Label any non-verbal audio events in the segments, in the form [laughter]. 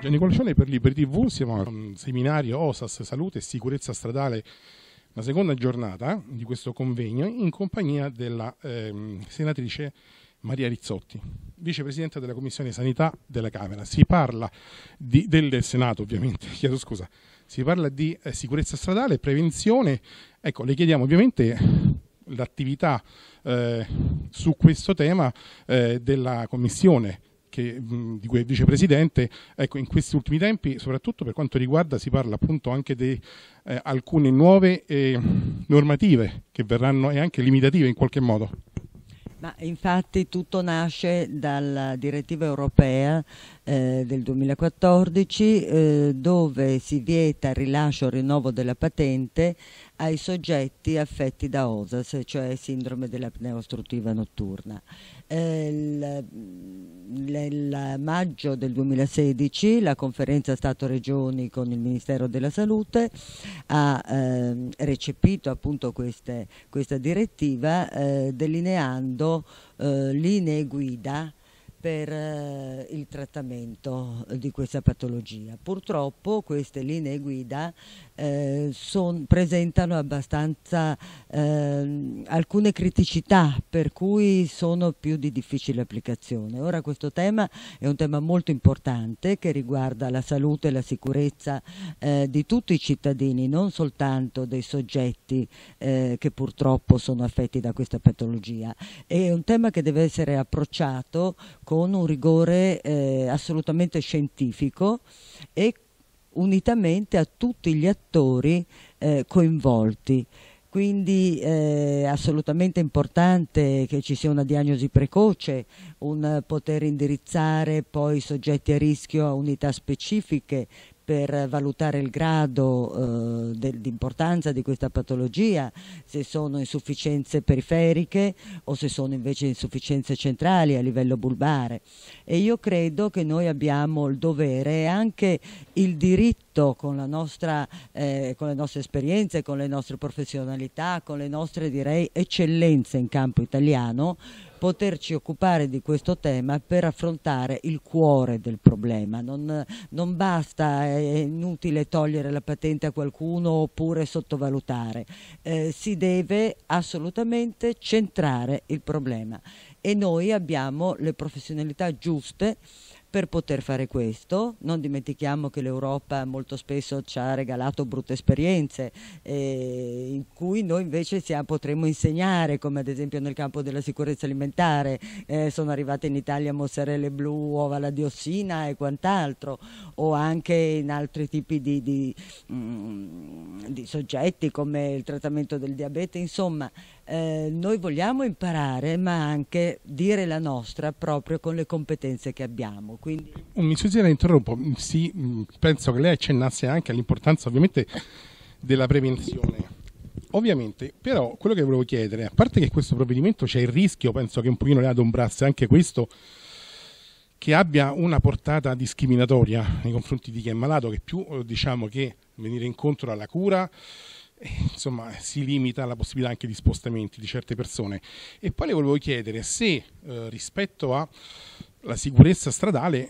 Gianni Gualcione per Libri TV, siamo a un seminario OSAS Salute e Sicurezza Stradale, la seconda giornata di questo convegno, in compagnia della eh, senatrice Maria Rizzotti, vicepresidente della Commissione Sanità della Camera. Si parla di, del Senato, ovviamente, [laughs] chiedo scusa. Si parla di eh, sicurezza stradale, prevenzione. Ecco, le chiediamo ovviamente l'attività eh, su questo tema eh, della Commissione che, di cui è vicepresidente, ecco, in questi ultimi tempi, soprattutto per quanto riguarda, si parla appunto anche di eh, alcune nuove eh, normative che verranno e anche limitative in qualche modo. Ma infatti tutto nasce dalla direttiva europea eh, del 2014 eh, dove si vieta il rilascio e rinnovo della patente ai soggetti affetti da OSAS, cioè sindrome dell'apnea ostruttiva notturna. Eh, nel maggio del 2016 la conferenza Stato-Regioni con il Ministero della Salute ha eh, recepito appunto queste, questa direttiva eh, delineando eh, linee guida per eh, il trattamento di questa patologia. Purtroppo queste linee guida eh, son, presentano abbastanza eh, alcune criticità per cui sono più di difficile applicazione. Ora questo tema è un tema molto importante che riguarda la salute e la sicurezza eh, di tutti i cittadini, non soltanto dei soggetti eh, che purtroppo sono affetti da questa patologia. È un tema che deve essere approcciato con un rigore eh, assolutamente scientifico e unitamente a tutti gli attori eh, coinvolti. Quindi è eh, assolutamente importante che ci sia una diagnosi precoce, un poter indirizzare poi i soggetti a rischio a unità specifiche per valutare il grado eh, d'importanza di questa patologia, se sono insufficienze periferiche o se sono invece insufficienze centrali a livello bulbare. E io credo che noi abbiamo il dovere e anche il diritto con, nostra, eh, con le nostre esperienze, con le nostre professionalità, con le nostre direi eccellenze in campo italiano, poterci occupare di questo tema per affrontare il cuore del problema. Non, non basta, è inutile togliere la patente a qualcuno oppure sottovalutare. Eh, si deve assolutamente centrare il problema e noi abbiamo le professionalità giuste per poter fare questo. Non dimentichiamo che l'Europa molto spesso ci ha regalato brutte esperienze eh, in cui noi invece siamo, potremmo insegnare, come ad esempio nel campo della sicurezza alimentare, eh, sono arrivate in Italia mozzarelle blu, uova alla diossina e quant'altro, o anche in altri tipi di, di, mh, mm, di soggetti come il trattamento del diabete, insomma. Eh, noi vogliamo imparare ma anche dire la nostra proprio con le competenze che abbiamo. Quindi... Mm, mi suggerire interrompo, mm, sì, mm, penso che lei accennasse anche all'importanza ovviamente della prevenzione. Ovviamente, però quello che volevo chiedere, a parte che questo provvedimento c'è il rischio, penso che un pochino le adombrasse anche questo, che abbia una portata discriminatoria nei confronti di chi è malato, che più eh, diciamo che venire incontro alla cura, eh, insomma, si limita la possibilità anche di spostamenti di certe persone. E poi le volevo chiedere se eh, rispetto a la sicurezza stradale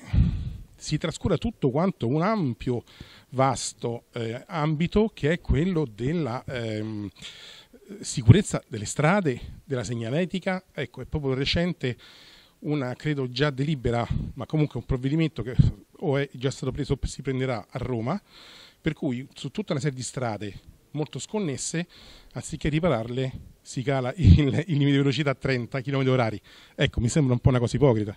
si trascura tutto quanto un ampio, vasto eh, ambito che è quello della ehm, sicurezza delle strade, della segnaletica. Ecco, è proprio recente una, credo già delibera, ma comunque un provvedimento che o è già stato preso o si prenderà a Roma, per cui su tutta una serie di strade molto sconnesse, anziché ripararle, si cala [laughs] il, il limite di velocità a 30 km h Ecco, mi sembra un po' una cosa ipocrita.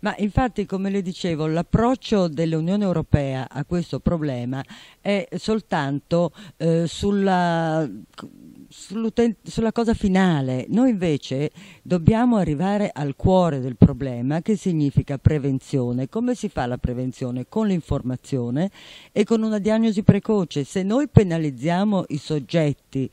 Ma infatti, come le dicevo, l'approccio dell'Unione Europea a questo problema è soltanto eh, sulla sulla cosa finale. Noi invece dobbiamo arrivare al cuore del problema, che significa prevenzione. Come si fa la prevenzione? Con l'informazione e con una diagnosi precoce. Se noi penalizziamo i soggetti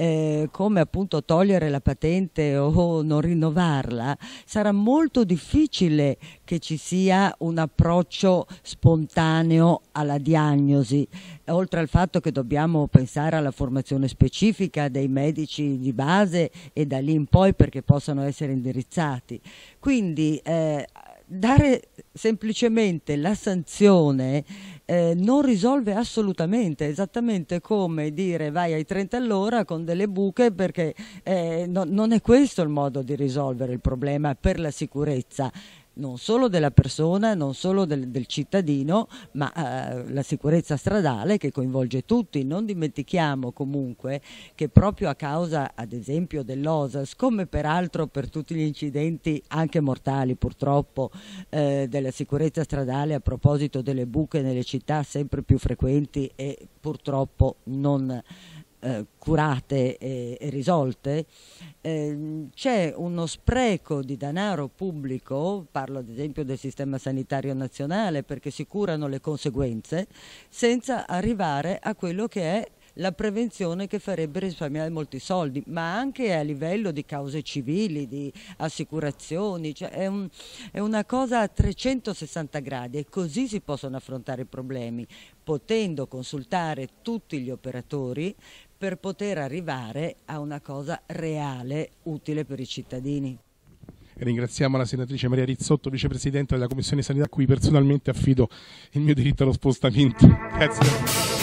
eh, come appunto togliere la patente o non rinnovarla, sarà molto difficile che ci sia un approccio spontaneo alla diagnosi, oltre al fatto che dobbiamo pensare alla formazione specifica dei medici di base e da lì in poi perché possano essere indirizzati. Quindi eh, dare semplicemente la sanzione eh, non risolve assolutamente, esattamente come dire vai ai 30 all'ora con delle buche perché eh, no, non è questo il modo di risolvere il problema per la sicurezza non solo della persona, non solo del, del cittadino, ma eh, la sicurezza stradale che coinvolge tutti. Non dimentichiamo comunque che proprio a causa, ad esempio, dell'OSAS, come peraltro per tutti gli incidenti anche mortali purtroppo eh, della sicurezza stradale a proposito delle buche nelle città sempre più frequenti e purtroppo non eh, curate e, e risolte, eh, c'è uno spreco di denaro pubblico, parlo ad esempio del sistema sanitario nazionale perché si curano le conseguenze, senza arrivare a quello che è la prevenzione che farebbe risparmiare molti soldi, ma anche a livello di cause civili, di assicurazioni, cioè è, un, è, una cosa a 360 gradi e così si possono affrontare i problemi, potendo consultare tutti gli operatori per poter arrivare a una cosa reale, utile per i cittadini. Ringraziamo la senatrice Maria Rizzotto, vicepresidente della Commissione Sanità, a cui personalmente affido il mio diritto allo spostamento. Grazie.